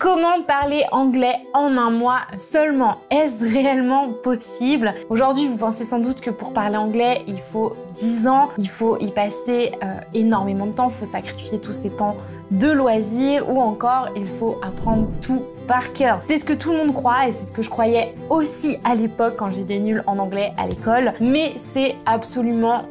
Comment parler anglais en un mois seulement Est-ce réellement possible Aujourd'hui, vous pensez sans doute que pour parler anglais, il faut 10 ans, il faut y passer euh, énormément de temps, il faut sacrifier tous ces temps de loisirs ou encore il faut apprendre tout par cœur. C'est ce que tout le monde croit et c'est ce que je croyais aussi à l'époque quand j'étais nulle en anglais à l'école, mais c'est absolument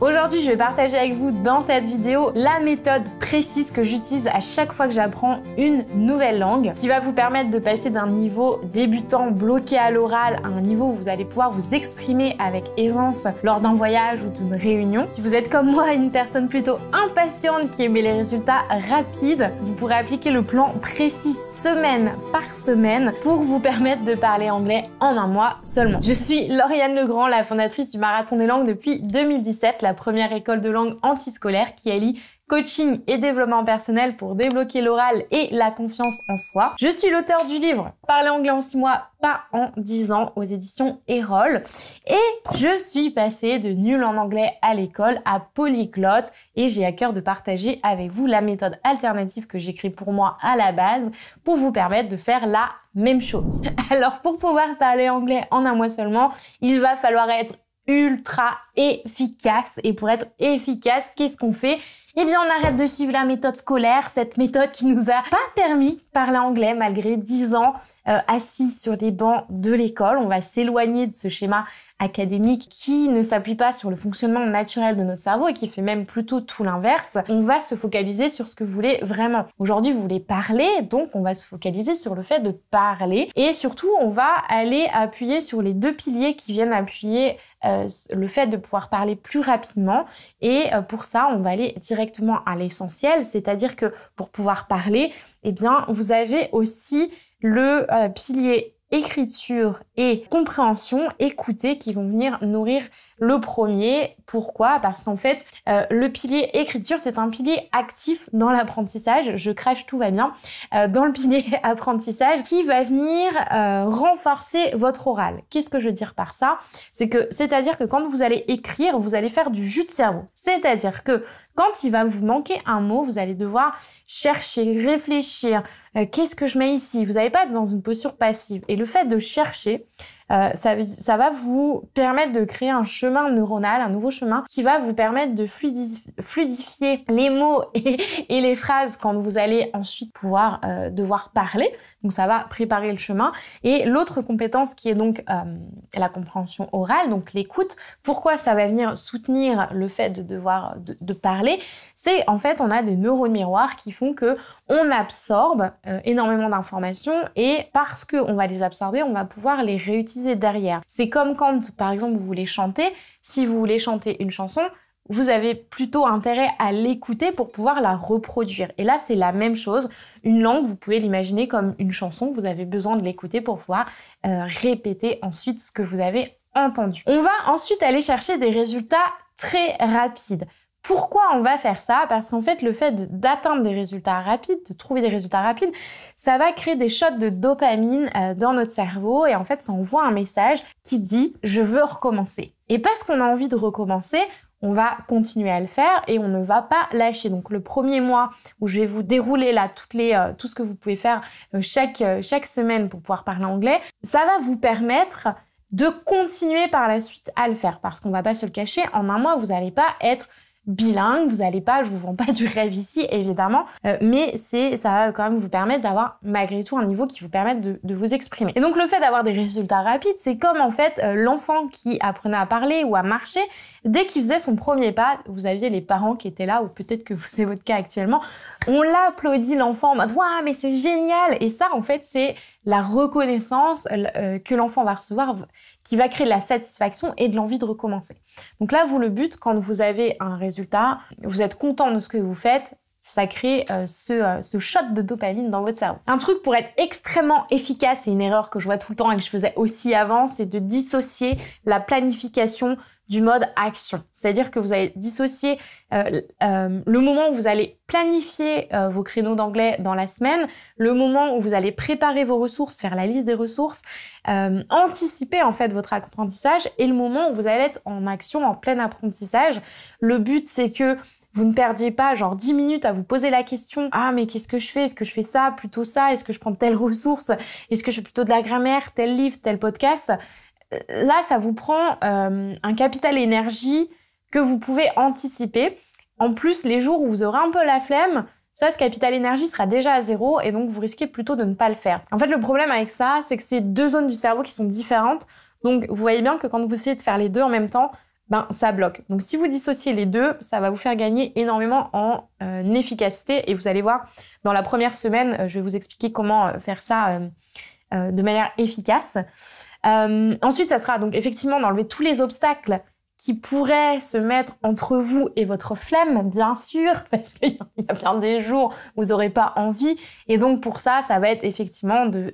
Aujourd'hui, je vais partager avec vous dans cette vidéo la méthode précise que j'utilise à chaque fois que j'apprends une nouvelle langue qui va vous permettre de passer d'un niveau débutant bloqué à l'oral à un niveau où vous allez pouvoir vous exprimer avec aisance lors d'un voyage ou d'une réunion. Si vous êtes comme moi, une personne plutôt impatiente qui aimait les résultats rapides, vous pourrez appliquer le plan précis semaine par semaine pour vous permettre de parler anglais en un mois seulement. Je suis Lauriane Legrand, la fondatrice du Marathon des langues depuis 2010 la première école de langue antiscolaire qui allie coaching et développement personnel pour débloquer l'oral et la confiance en soi. Je suis l'auteur du livre Parler anglais en 6 mois, pas en 10 ans aux éditions Erol. Et je suis passée de nul en anglais à l'école à polyglotte et j'ai à cœur de partager avec vous la méthode alternative que j'écris pour moi à la base pour vous permettre de faire la même chose. Alors pour pouvoir parler anglais en un mois seulement, il va falloir être ultra efficace. Et pour être efficace, qu'est-ce qu'on fait eh bien on arrête de suivre la méthode scolaire, cette méthode qui nous a pas permis de parler anglais malgré 10 ans euh, assis sur les bancs de l'école. On va s'éloigner de ce schéma académique qui ne s'appuie pas sur le fonctionnement naturel de notre cerveau et qui fait même plutôt tout l'inverse. On va se focaliser sur ce que vous voulez vraiment. Aujourd'hui, vous voulez parler, donc on va se focaliser sur le fait de parler et surtout, on va aller appuyer sur les deux piliers qui viennent appuyer euh, le fait de pouvoir parler plus rapidement et euh, pour ça, on va aller directement à l'essentiel, c'est-à-dire que pour pouvoir parler, eh bien, vous avez aussi le euh, pilier écriture et compréhension, écouter, qui vont venir nourrir le premier. Pourquoi Parce qu'en fait, euh, le pilier écriture, c'est un pilier actif dans l'apprentissage. Je crache, tout va bien. Euh, dans le pilier apprentissage, qui va venir euh, renforcer votre oral. Qu'est-ce que je veux dire par ça C'est que, c'est-à-dire que quand vous allez écrire, vous allez faire du jus de cerveau. C'est-à-dire que quand il va vous manquer un mot, vous allez devoir chercher, réfléchir, euh, qu'est-ce que je mets ici Vous n'allez pas être dans une posture passive. Et le fait de chercher, euh, ça, va vous permettre de créer un chemin neuronal, un nouveau chemin qui va vous permettre de fluidifier les mots et, les phrases quand vous allez ensuite pouvoir euh, devoir parler. Donc ça va préparer le chemin. Et l'autre compétence qui est donc la compréhension orale, donc l'écoute. Pourquoi ça va venir soutenir le fait de devoir de parler c'est en fait, on a des neurones miroirs qui font que on absorbe euh, énormément d'informations et parce qu'on va les absorber, on va pouvoir les réutiliser derrière. C'est comme quand, par exemple, vous voulez chanter. Si vous voulez chanter une chanson, vous avez plutôt intérêt à l'écouter pour pouvoir la reproduire. Et là, c'est la même chose. Une langue, vous pouvez l'imaginer comme une chanson, vous avez besoin de l'écouter pour pouvoir euh, répéter ensuite ce que vous avez entendu. On va ensuite aller chercher des résultats très rapides. Pourquoi on va faire ça Parce qu'en fait, le fait d'atteindre des résultats rapides, de trouver des résultats rapides, ça va créer des shots de dopamine euh, dans notre cerveau et en fait, ça envoie un message qui dit ⁇ je veux recommencer ⁇ Et parce qu'on a envie de recommencer, on va continuer à le faire et on ne va pas lâcher. Donc le premier mois où je vais vous dérouler là euh, tout ce que vous pouvez faire euh, chaque, chaque semaine pour pouvoir parler anglais, ça va vous permettre de continuer par la suite à le faire parce qu'on va pas se le cacher, en un mois vous n'allez pas être bilingue, vous n'allez pas, je vous vends pas du rêve ici évidemment, euh, mais c'est ça va quand même vous permettre d'avoir malgré tout un niveau qui vous permette de, vous exprimer. Et donc le fait d'avoir des résultats rapides, c'est comme en fait euh, l'enfant qui apprenait à parler ou à marcher, dès qu'il faisait son premier pas, vous aviez les parents qui étaient là ou peut-être que c'est votre cas actuellement, on l'applaudit l'enfant en mode waouh mais c'est génial et ça en fait c'est la reconnaissance euh, euh, que l'enfant va recevoir qui va créer de la satisfaction et de l'envie de recommencer. Donc là, vous, le but, quand vous avez un résultat, vous êtes content de ce que vous faites, ça crée euh, ce, euh, ce, shot de dopamine dans votre cerveau. Un truc pour être extrêmement efficace, et une erreur que je vois tout le temps et que je faisais aussi avant, c'est de dissocier la planification du mode action. C'est-à-dire que vous allez dissocier euh, le moment où vous allez planifier vos créneaux d'anglais dans la semaine, le moment où vous allez préparer vos ressources, faire la liste des ressources, anticiper en fait votre apprentissage et le moment où vous allez être en action, en plein apprentissage. Le but c'est que vous ne perdiez pas genre 10 minutes à vous poser la question Ah, mais qu'est-ce que je fais Est-ce que je fais ça Plutôt ça Est-ce que je prends telle ressource Est-ce que je fais plutôt de la grammaire Tel livre Tel podcast euh, Là, ça vous prend euh, un capital énergie que vous pouvez anticiper. En plus, les jours où vous aurez un peu la flemme, ça, ce capital énergie sera déjà à zéro et donc vous risquez plutôt de ne pas le faire. En fait, le problème avec ça, c'est que c'est deux zones du cerveau qui sont différentes. Donc, vous voyez bien que quand vous essayez de faire les deux en même temps, ben, ça bloque. Donc si vous dissociez les deux, ça va vous faire gagner énormément en euh, efficacité. Et vous allez voir, dans la première semaine, euh, je vais vous expliquer comment euh, faire ça de manière efficace. ensuite, ça sera donc effectivement d'enlever tous les obstacles qui pourraient se mettre entre vous et votre flemme, bien sûr, parce qu'il y a bien des jours où vous n'aurez pas envie. Et donc pour ça, ça va être effectivement de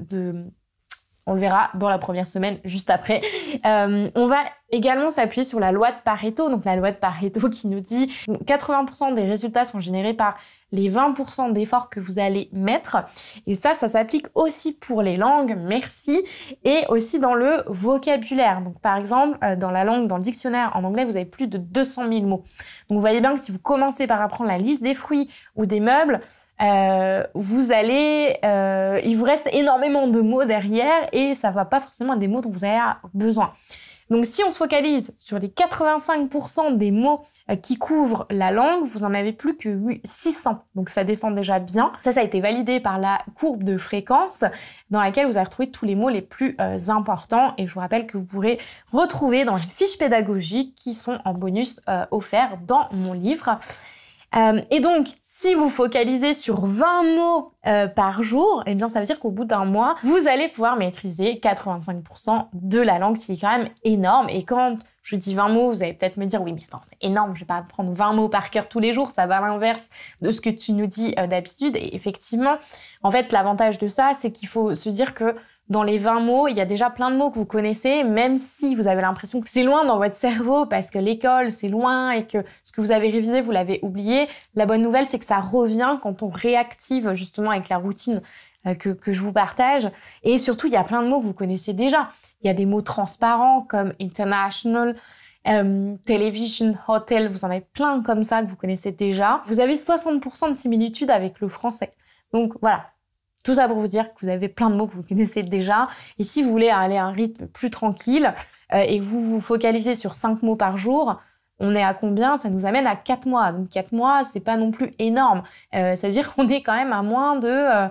on le verra dans la première semaine, juste après. Euh, on va également s'appuyer sur la loi de Pareto, donc la loi de Pareto qui nous dit 80% des résultats sont générés par les 20% d'efforts que vous allez mettre. Et ça, ça s'applique aussi pour les langues, merci, et aussi dans le vocabulaire. Donc par exemple, euh, dans la langue, dans le dictionnaire en anglais, vous avez plus de 200 000 mots. Donc vous voyez bien que si vous commencez par apprendre la liste des fruits ou des meubles, euh, vous allez, euh, il vous reste énormément de mots derrière et ça va pas forcément à des mots dont vous avez besoin. Donc si on se focalise sur les 85% des mots euh, qui couvrent la langue, vous en avez plus que 600. Donc ça descend déjà bien. Ça, ça a été validé par la courbe de fréquence dans laquelle vous avez retrouvé tous les mots les plus importants. Et je vous rappelle que vous pourrez retrouver dans les fiches pédagogiques qui sont en bonus offerts dans mon livre. Euh, et donc, si vous focalisez sur 20 mots euh, par jour, eh bien, ça veut dire qu'au bout d'un mois, vous allez pouvoir maîtriser 85% de la langue, ce qui est quand même énorme. Et quand je dis 20 mots, vous allez peut-être me dire, oui, mais attends, c'est énorme, je vais pas apprendre 20 mots par cœur tous les jours, ça va à l'inverse de ce que tu nous dis euh, d'habitude. Et effectivement, en fait, l'avantage de ça, c'est qu'il faut se dire que dans les 20 mots, il y a déjà plein de mots que vous connaissez, même si vous avez l'impression que c'est loin dans votre cerveau parce que l'école, c'est loin et que ce que vous avez révisé, vous l'avez oublié. La bonne nouvelle, c'est que ça revient quand on réactive justement avec la routine euh, que, je vous partage. Et surtout, il y a plein de mots que vous connaissez déjà. Il y a des mots transparents comme international, euh, television, hotel, vous en avez plein comme ça que vous connaissez déjà. Vous avez 60% de similitude avec le français. Donc voilà, tout ça pour vous dire que vous avez plein de mots que vous connaissez déjà. Et si vous voulez aller à un rythme plus tranquille euh, et que vous vous focalisez sur 5 mots par jour, on est à combien Ça nous amène à 4 mois. Donc 4 mois, c'est pas non plus énorme. Euh, ça veut dire qu'on est quand même à moins de... Euh,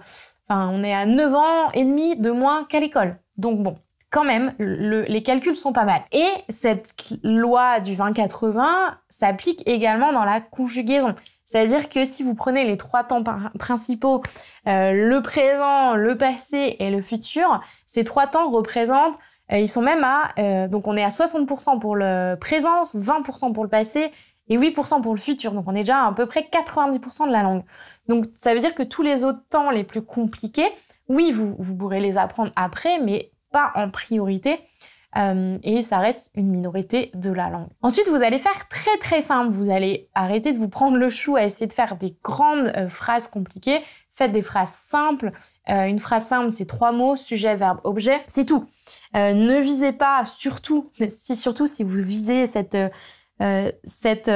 enfin, on est à 9 ans et demi de moins qu'à l'école. Donc bon, quand même, les calculs sont pas mal. Et cette loi du 20-80 s'applique également dans la conjugaison. C'est-à-dire que si vous prenez les trois temps principaux, euh, le présent, le passé et le futur, ces trois temps représentent, euh, ils sont même à, euh, donc on est à 60% pour le présent, 20% pour le passé et 8% pour le futur. Donc on est déjà à, à peu près 90% de la langue. Donc ça veut dire que tous les autres temps les plus compliqués, oui, vous pourrez les apprendre après, mais pas en priorité euh, et ça reste une minorité de la langue. Ensuite, vous allez faire très très simple. Vous allez arrêter de vous prendre le chou à essayer de faire des grandes euh, phrases compliquées. Faites des phrases simples. Euh, une phrase simple, c'est trois mots, sujet, verbe, objet. C'est tout. ne visez pas, surtout, si surtout si vous visez cette, cette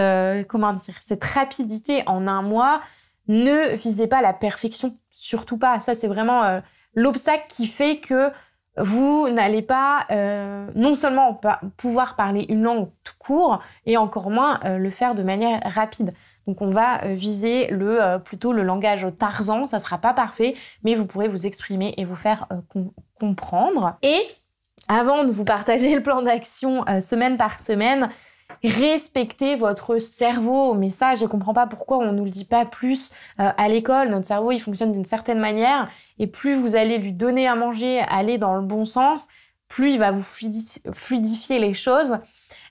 comment dire, cette rapidité en un mois, ne visez pas la perfection. Surtout pas. Ça, c'est vraiment l'obstacle qui fait que vous n'allez pas euh, non seulement pouvoir parler une langue tout court, et encore moins euh, le faire de manière rapide. Donc on va euh, viser le, plutôt le langage Tarzan, ça ne sera pas parfait, mais vous pourrez vous exprimer et vous faire comprendre. Et avant de vous partager le plan d'action semaine par semaine, Respectez votre cerveau, mais ça, je comprends pas pourquoi on nous le dit pas plus euh, à l'école. Notre cerveau, il fonctionne d'une certaine manière, et plus vous allez lui donner à manger, aller dans le bon sens, plus il va vous fluidifier les choses.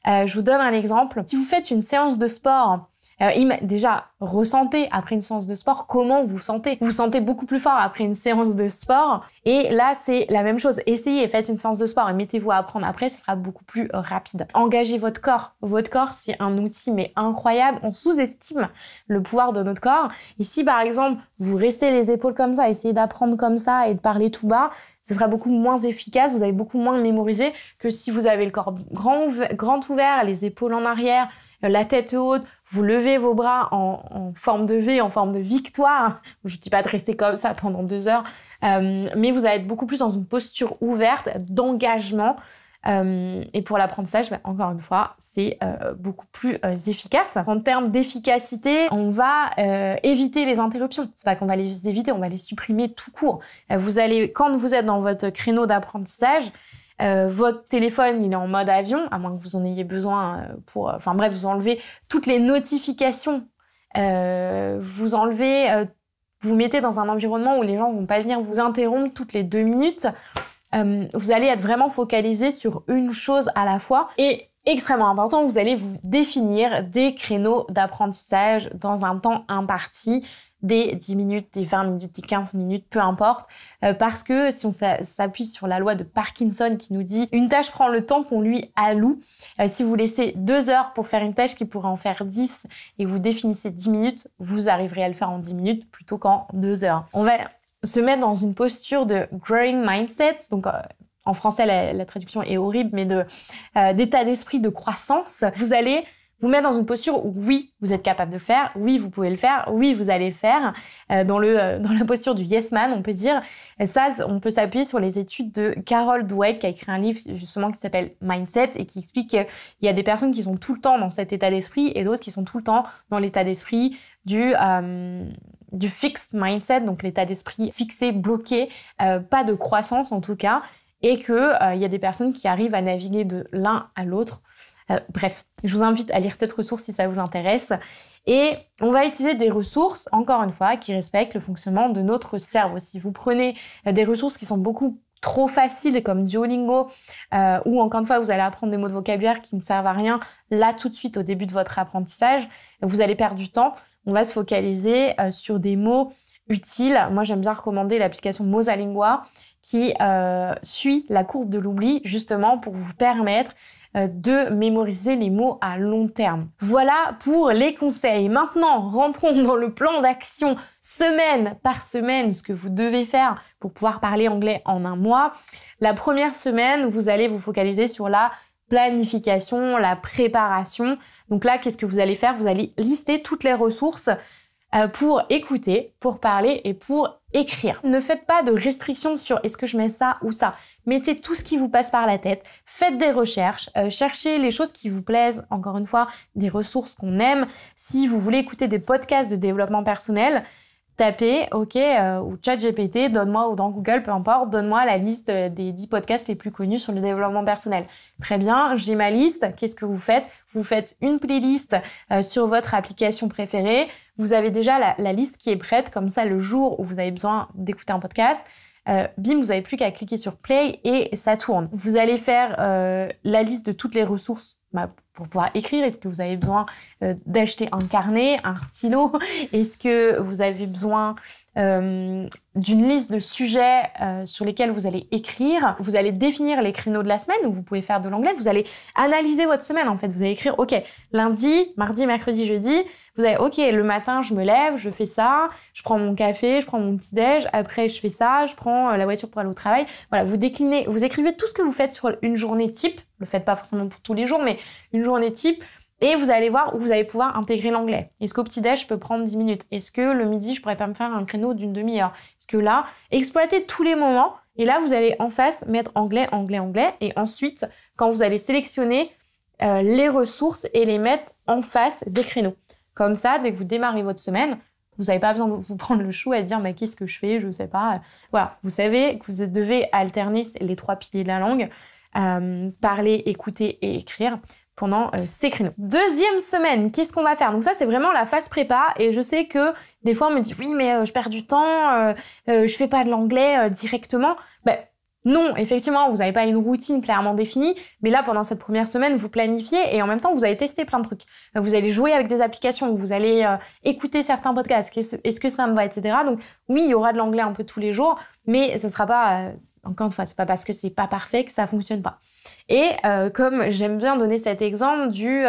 Euh, je vous donne un exemple. Si vous faites une séance de sport euh, déjà, ressentez après une séance de sport comment vous sentez. Vous sentez beaucoup plus fort après une séance de sport. Et là, c'est la même chose. Essayez, faites une séance de sport et mettez-vous à apprendre après, ce sera beaucoup plus euh, rapide. Engagez votre corps. Votre corps, c'est un outil mais incroyable. On sous-estime le pouvoir de notre corps. Et si par exemple, vous restez les épaules comme ça, essayez d'apprendre comme ça et de parler tout bas, ce sera beaucoup moins efficace, vous avez beaucoup moins mémorisé que si vous avez le corps grand, grand ouvert, les épaules en arrière, la tête haute, vous levez vos bras en, forme de V, en forme de victoire. Je ne dis pas de rester comme ça pendant deux heures, euh, mais vous allez être beaucoup plus dans une posture ouverte, d'engagement. Euh, et pour l'apprentissage, bah, encore une fois, c'est euh, beaucoup plus efficace. En termes d'efficacité, on va éviter les interruptions. C'est pas qu'on va les éviter, on va les supprimer tout court. vous allez, quand vous êtes dans votre créneau d'apprentissage, euh, votre téléphone, il est en mode avion, à moins que vous en ayez besoin euh, pour... Euh, enfin bref, vous enlevez toutes les notifications. vous enlevez... vous mettez dans un environnement où les gens vont pas venir vous interrompre toutes les deux minutes. vous allez être vraiment focalisé sur une chose à la fois. Et extrêmement important, vous allez vous définir des créneaux d'apprentissage dans un temps imparti des 10 minutes, des 20 minutes, des 15 minutes, peu importe, euh, parce que si on s'appuie sur la loi de Parkinson qui nous dit une tâche prend le temps qu'on lui alloue, euh, si vous laissez deux heures pour faire une tâche qui pourrait en faire 10 et vous définissez 10 minutes, vous arriverez à le faire en 10 minutes plutôt qu'en deux heures. On va se mettre dans une posture de growing mindset, donc euh, en français la, traduction est horrible, mais de d'état d'esprit de croissance. Vous allez vous mettre dans une posture où oui, vous êtes capable de le faire, oui, vous pouvez le faire, oui, vous allez le faire. Euh, dans, le, euh, dans la posture du yes man, on peut dire, euh, ça, on peut s'appuyer sur les études de Carol Dweck qui a écrit un livre justement qui s'appelle Mindset et qui explique qu'il y a des personnes qui sont tout le temps dans cet état d'esprit et d'autres qui sont tout le temps dans l'état d'esprit du... du fixed mindset, donc l'état d'esprit fixé, bloqué, pas de croissance en tout cas, et que il y a des personnes qui arrivent à naviguer de l'un à l'autre euh, bref, je vous invite à lire cette ressource si ça vous intéresse. Et on va utiliser des ressources, encore une fois, qui respectent le fonctionnement de notre cerveau. Si vous prenez euh, des ressources qui sont beaucoup trop faciles, comme Duolingo, euh, ou encore une fois, vous allez apprendre des mots de vocabulaire qui ne servent à rien, là tout de suite au début de votre apprentissage, vous allez perdre du temps. On va se focaliser sur des mots utiles. Moi, j'aime bien recommander l'application Mosalingua qui suit la courbe de l'oubli justement pour vous permettre euh, de mémoriser les mots à long terme. Voilà pour les conseils. Maintenant, rentrons dans le plan d'action semaine par semaine, ce que vous devez faire pour pouvoir parler anglais en un mois. La première semaine, vous allez vous focaliser sur la planification, la préparation. Donc là, qu'est-ce que vous allez faire Vous allez lister toutes les ressources euh, pour écouter, pour parler et pour écrire. Ne faites pas de restrictions sur est-ce que je mets ça ou ça. Mettez tout ce qui vous passe par la tête, faites des recherches, euh, cherchez les choses qui vous plaisent, encore une fois, des ressources qu'on aime. Si vous voulez écouter des podcasts de développement personnel, Tapez, OK, euh, ou chat GPT, donne-moi, ou dans Google, peu importe, donne-moi la liste euh, des 10 podcasts les plus connus sur le développement personnel. Très bien, j'ai ma liste. Qu'est-ce que vous faites Vous faites une playlist euh, sur votre application préférée. Vous avez déjà la, liste qui est prête, comme ça, le jour où vous avez besoin d'écouter un podcast, euh, bim, vous n'avez plus qu'à cliquer sur play et ça tourne. Vous allez faire la liste de toutes les ressources bah, pour pouvoir écrire Est-ce que vous avez besoin euh, d'acheter un carnet, un stylo Est-ce que vous avez besoin euh, d'une liste de sujets euh, sur lesquels vous allez écrire Vous allez définir les créneaux de la semaine où vous pouvez faire de l'anglais. Vous allez analyser votre semaine en fait. Vous allez écrire OK, lundi, mardi, mercredi, jeudi. Vous avez, OK, le matin, je me lève, je fais ça, je prends mon café, je prends mon petit-déj, après, je fais ça, je prends euh, la voiture pour aller au travail. Voilà, vous déclinez, vous écrivez tout ce que vous faites sur une journée type. Le faites pas forcément pour tous les jours, mais une journée type. Et vous allez voir où vous allez pouvoir intégrer l'anglais. Est-ce qu'au petit-déj, je peux prendre 10 minutes Est-ce que le midi, je pourrais pas me faire un créneau d'une demi-heure Est-ce que là, exploitez tous les moments. Et là, vous allez en face mettre anglais, anglais, anglais. Et ensuite, quand vous allez sélectionner euh, les ressources et les mettre en face des créneaux. Comme ça, dès que vous démarrez votre semaine, vous n'avez pas besoin de vous prendre le chou à dire mais qu'est-ce que je fais, je ne sais pas. Voilà, vous savez que vous devez alterner les trois piliers de la langue, euh, parler, écouter et écrire pendant euh, ces créneaux. Deuxième semaine, qu'est-ce qu'on va faire Donc ça, c'est vraiment la phase prépa. Et je sais que des fois, on me dit oui, mais euh, je perds du temps, je ne fais pas de l'anglais directement. Ben, non, effectivement, vous n'avez pas une routine clairement définie, mais là, pendant cette première semaine, vous planifiez et en même temps, vous allez tester plein de trucs. Vous allez jouer avec des applications, vous allez euh, écouter certains podcasts, est-ce que ça me va, etc. Donc oui, il y aura de l'anglais un peu tous les jours, mais ce sera pas, euh, encore une fois, n'est pas parce que ce n'est pas parfait que ça fonctionne pas. Et euh, comme j'aime bien donner cet exemple du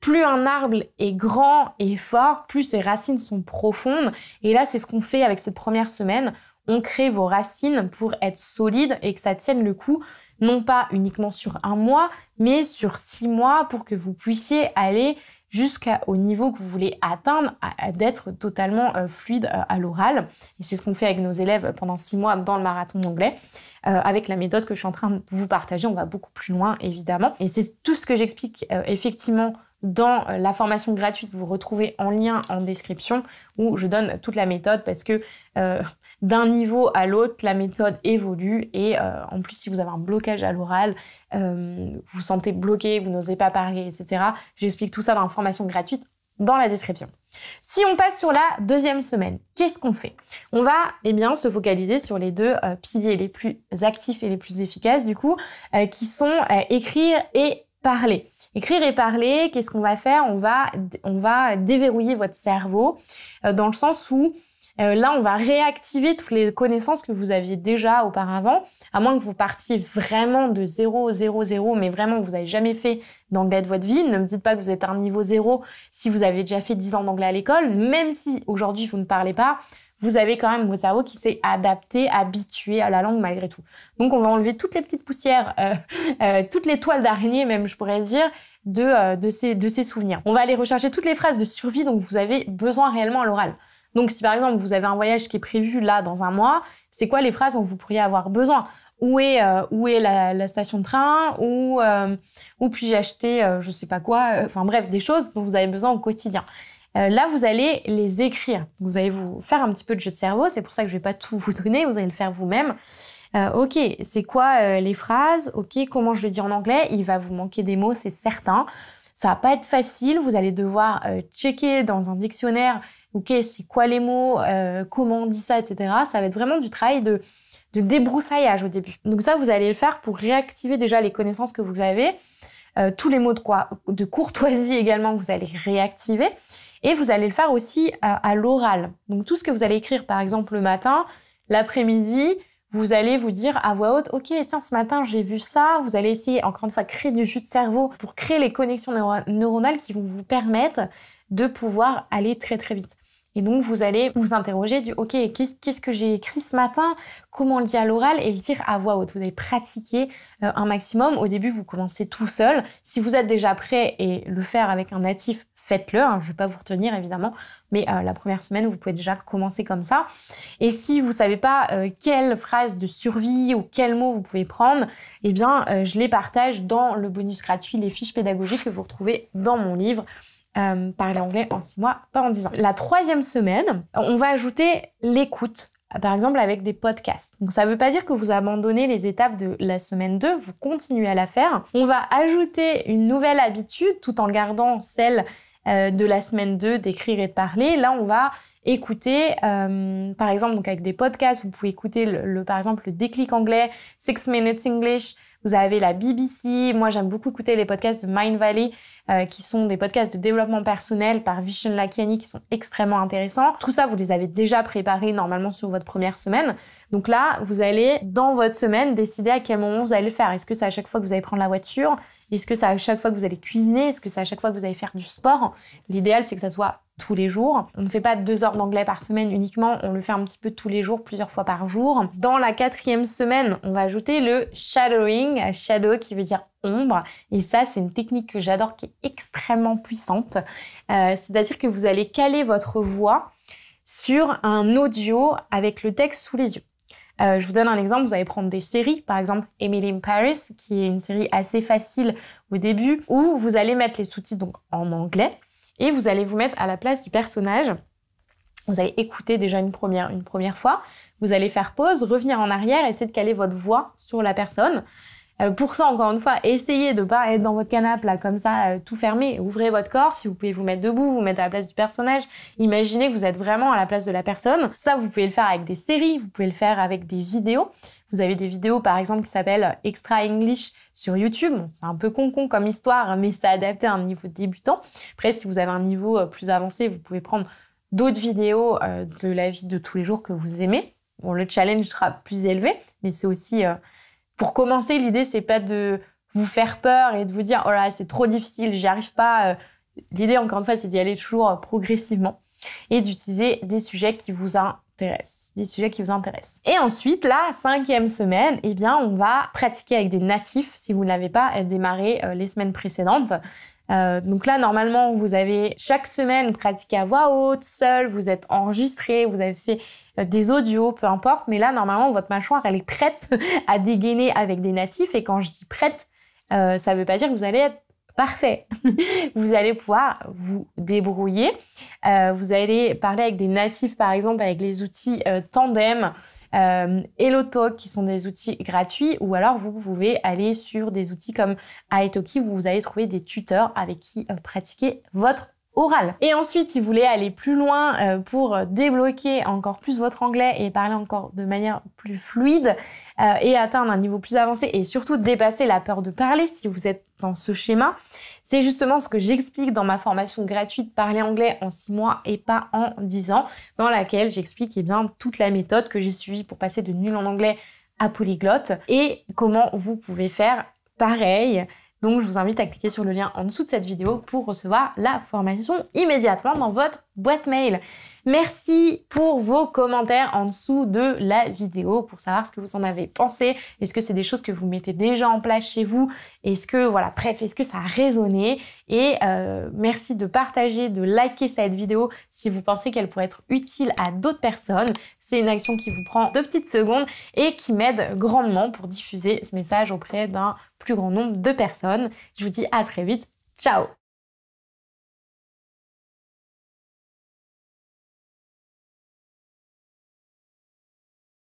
plus un arbre est grand et fort, plus ses racines sont profondes. Et là, c'est ce qu'on fait avec cette première semaine on crée vos racines pour être solide et que ça tienne le coup, non pas uniquement sur un mois, mais sur six mois pour que vous puissiez aller jusqu'au niveau que vous voulez atteindre, d'être totalement euh, fluide euh, à l'oral. Et c'est ce qu'on fait avec nos élèves pendant six mois dans le marathon d'anglais. Euh, avec la méthode que je suis en train de vous partager, on va beaucoup plus loin, évidemment. Et c'est tout ce que j'explique effectivement dans la formation gratuite que vous retrouvez en lien en description, où je donne toute la méthode parce que d'un niveau à l'autre, la méthode évolue et euh, en plus si vous avez un blocage à l'oral, euh, vous vous sentez bloqué, vous n'osez pas parler, etc. J'explique tout ça dans la formation gratuite dans la description. Si on passe sur la deuxième semaine, qu'est-ce qu'on fait On va eh bien, se focaliser sur les deux euh, piliers les plus actifs et les plus efficaces du coup, qui sont écrire et parler. Écrire et parler, qu'est-ce qu'on va faire on va, on va déverrouiller votre cerveau dans le sens où euh, là, on va réactiver toutes les connaissances que vous aviez déjà auparavant, à moins que vous partiez vraiment de 0, 0, 0, mais vraiment que vous n'avez jamais fait d'anglais de votre vie. Ne me dites pas que vous êtes à un niveau zéro si vous avez déjà fait 10 ans d'anglais à l'école, même si aujourd'hui vous ne parlez pas, vous avez quand même votre cerveau qui s'est adapté, habitué à la langue malgré tout. Donc on va enlever toutes les petites poussières, euh, euh, toutes les toiles d'araignée même je pourrais dire, de, de, ces, de ces souvenirs. On va aller rechercher toutes les phrases de survie dont vous avez besoin réellement à l'oral. Donc, si par exemple, vous avez un voyage qui est prévu là dans un mois, c'est quoi les phrases dont vous pourriez avoir besoin où est, euh, où est la, station de train Où, euh, où puis-je acheter euh, je sais pas quoi Enfin bref, des choses dont vous avez besoin au quotidien. là, vous allez les écrire. Vous allez vous faire un petit peu de jeu de cerveau. C'est pour ça que je vais pas tout vous donner. Vous allez le faire vous-même. ok, c'est quoi les phrases Ok, comment je le dis en anglais Il va vous manquer des mots, c'est certain. Ça va pas être facile. Vous allez devoir checker dans un dictionnaire ok, c'est quoi les mots, euh, comment on dit ça, etc. Ça va être vraiment du travail de, débroussaillage au début. Donc ça, vous allez le faire pour réactiver déjà les connaissances que vous avez, euh, tous les mots de, quoi, de courtoisie également que vous allez réactiver, et vous allez le faire aussi euh, à, l'oral. Donc tout ce que vous allez écrire, par exemple, le matin, l'après-midi, vous allez vous dire à voix haute, ok, tiens, ce matin j'ai vu ça, vous allez essayer encore une fois de créer du jus de cerveau pour créer les connexions neuronales qui vont vous permettre de pouvoir aller très très vite. Et donc, vous allez vous interroger du OK, qu'est-ce que j'ai écrit ce matin Comment le dire à l'oral et le dire à voix haute. Vous allez pratiquer euh, un maximum. Au début, vous commencez tout seul. Si vous êtes déjà prêt et le faire avec un natif, faites-le. Hein. Je ne vais pas vous retenir évidemment, mais euh, la première semaine, vous pouvez déjà commencer comme ça. Et si vous ne savez pas euh, quelle phrase de survie ou quel mot vous pouvez prendre, eh bien, je les partage dans le bonus gratuit, les fiches pédagogiques que vous retrouvez dans mon livre. Euh, parler anglais en six mois, pas en dix ans. La troisième semaine, on va ajouter l'écoute. Par exemple, avec des podcasts. Donc, ça ne veut pas dire que vous abandonnez les étapes de la semaine 2, vous continuez à la faire. On va ajouter une nouvelle habitude tout en gardant celle euh, de la semaine 2 d'écrire et de parler. Là, on va écouter, euh, par exemple, donc avec des podcasts, vous pouvez écouter le, par exemple, le déclic anglais, Six Minutes English, vous avez la BBC. Moi, j'aime beaucoup écouter les podcasts de Mind Valley, euh, qui sont des podcasts de développement personnel par Vishen Lakiani, qui sont extrêmement intéressants. Tout ça, vous les avez déjà préparés normalement sur votre première semaine. Donc là, vous allez, dans votre semaine, décider à quel moment vous allez le faire. Est-ce que c'est à chaque fois que vous allez prendre la voiture est-ce que c'est à chaque fois que vous allez cuisiner Est-ce que c'est à chaque fois que vous allez faire du sport L'idéal, c'est que ça soit tous les jours. On ne fait pas deux heures d'anglais par semaine uniquement, on le fait un petit peu tous les jours, plusieurs fois par jour. Dans la quatrième semaine, on va ajouter le shadowing, shadow qui veut dire ombre. Et ça, c'est une technique que j'adore, qui est extrêmement puissante. Euh, c'est-à-dire que vous allez caler votre voix sur un audio avec le texte sous les yeux. Euh, je vous donne un exemple, vous allez prendre des séries, par exemple Emily in Paris, qui est une série assez facile au début, où vous allez mettre les sous-titres donc, en anglais et vous allez vous mettre à la place du personnage. Vous allez écouter déjà une première, une première fois, vous allez faire pause, revenir en arrière, essayer de caler votre voix sur la personne. Euh, pour ça, encore une fois, essayez de ne pas être dans votre canapé là comme ça, euh, tout fermé. Ouvrez votre corps, si vous pouvez vous mettre debout, vous mettre à la place du personnage. Imaginez que vous êtes vraiment à la place de la personne. Ça, vous pouvez le faire avec des séries, vous pouvez le faire avec des vidéos. Vous avez des vidéos par exemple qui s'appellent Extra English sur YouTube. C'est un peu con comme histoire, hein, mais c'est adapté à un niveau débutant. Après, si vous avez un niveau euh, plus avancé, vous pouvez prendre d'autres vidéos de la vie de tous les jours que vous aimez. Bon, le challenge sera plus élevé, mais c'est aussi pour commencer, l'idée, c'est pas de vous faire peur et de vous dire, oh là, c'est trop difficile, j'y arrive pas. Euh, l'idée, encore une fois, c'est d'y aller toujours euh, progressivement et d'utiliser des sujets qui vous intéressent, des sujets qui vous intéressent. Et ensuite, la cinquième semaine, eh bien, on va pratiquer avec des natifs si vous n'avez pas euh, démarré les semaines précédentes. donc là, normalement, vous avez chaque semaine pratiqué à voix haute, seul, vous êtes enregistré, vous avez fait des audios, peu importe. Mais là, normalement, votre mâchoire, elle est prête à dégainer avec des natifs. Et quand je dis prête, euh, ça ne veut pas dire que vous allez être parfait. vous allez pouvoir vous débrouiller. Euh, vous allez parler avec des natifs, par exemple, avec les outils euh, Tandem. et HelloTalk qui sont des outils gratuits ou alors vous pouvez aller sur des outils comme Italki où vous allez trouver des tuteurs avec qui pratiquer votre et ensuite, si vous voulez aller plus loin euh, pour débloquer encore plus votre anglais et parler encore de manière plus fluide euh, et atteindre un niveau plus avancé et surtout dépasser la peur de parler si vous êtes dans ce schéma, c'est justement ce que j'explique dans ma formation gratuite Parler anglais en 6 mois et pas en 10 ans, dans laquelle j'explique eh bien toute la méthode que j'ai suivie pour passer de nul en anglais à polyglotte et comment vous pouvez faire pareil donc je vous invite à cliquer sur le lien en dessous de cette vidéo pour recevoir la formation immédiatement dans votre boîte mail. Merci pour vos commentaires en dessous de la vidéo pour savoir ce que vous en avez pensé. Est-ce que c'est des choses que vous mettez déjà en place chez vous Est-ce que, voilà, bref, est-ce que ça a résonné Et euh, merci de partager, de liker cette vidéo si vous pensez qu'elle pourrait être utile à d'autres personnes. C'est une action qui vous prend deux petites secondes et qui m'aide grandement pour diffuser ce message auprès d'un plus grand nombre de personnes. Je vous dis à très vite. Ciao